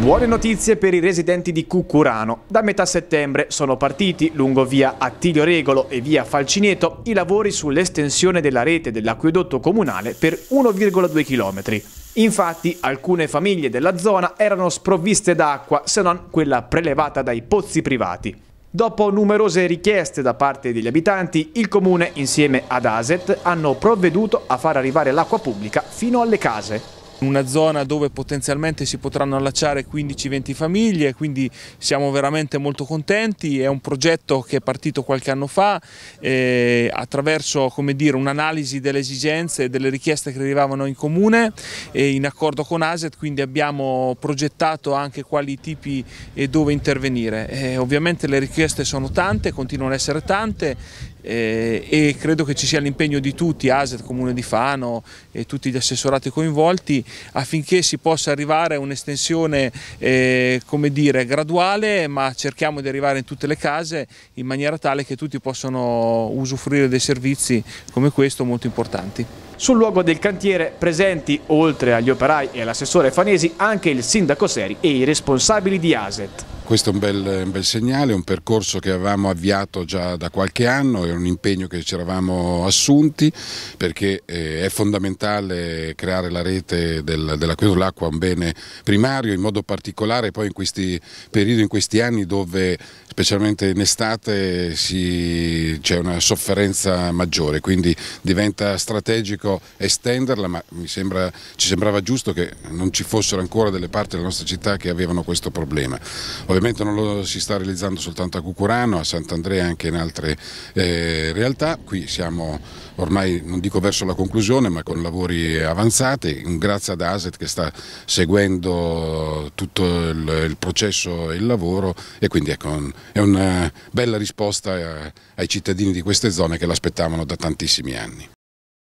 Buone notizie per i residenti di Cucurano. Da metà settembre sono partiti lungo via Attilio Regolo e via Falcineto i lavori sull'estensione della rete dell'acquedotto comunale per 1,2 km. Infatti alcune famiglie della zona erano sprovviste d'acqua se non quella prelevata dai pozzi privati. Dopo numerose richieste da parte degli abitanti, il comune insieme ad ASET hanno provveduto a far arrivare l'acqua pubblica fino alle case una zona dove potenzialmente si potranno allacciare 15-20 famiglie, quindi siamo veramente molto contenti, è un progetto che è partito qualche anno fa eh, attraverso un'analisi delle esigenze e delle richieste che arrivavano in comune e in accordo con ASET, quindi abbiamo progettato anche quali tipi e dove intervenire. Eh, ovviamente le richieste sono tante, continuano ad essere tante eh, e credo che ci sia l'impegno di tutti, ASET, Comune di Fano e tutti gli assessorati coinvolti affinché si possa arrivare a un'estensione eh, graduale ma cerchiamo di arrivare in tutte le case in maniera tale che tutti possano usufruire dei servizi come questo molto importanti. Sul luogo del cantiere presenti, oltre agli operai e all'assessore Fanesi, anche il sindaco Seri e i responsabili di ASET. Questo è un bel, un bel segnale, è un percorso che avevamo avviato già da qualche anno, è un impegno che ci eravamo assunti perché eh, è fondamentale creare la rete del, della dell'acqua un bene primario, in modo particolare poi in questi periodi, in questi anni dove specialmente in estate c'è una sofferenza maggiore, quindi diventa strategico estenderla, ma sembra, ci sembrava giusto che non ci fossero ancora delle parti della nostra città che avevano questo problema. Ovviamente Ovviamente non lo si sta realizzando soltanto a Cucurano, a Sant'Andrea e anche in altre eh, realtà. Qui siamo ormai, non dico verso la conclusione, ma con lavori avanzati. Grazie ad ASET che sta seguendo tutto il, il processo e il lavoro e quindi ecco, è una bella risposta eh, ai cittadini di queste zone che l'aspettavano da tantissimi anni.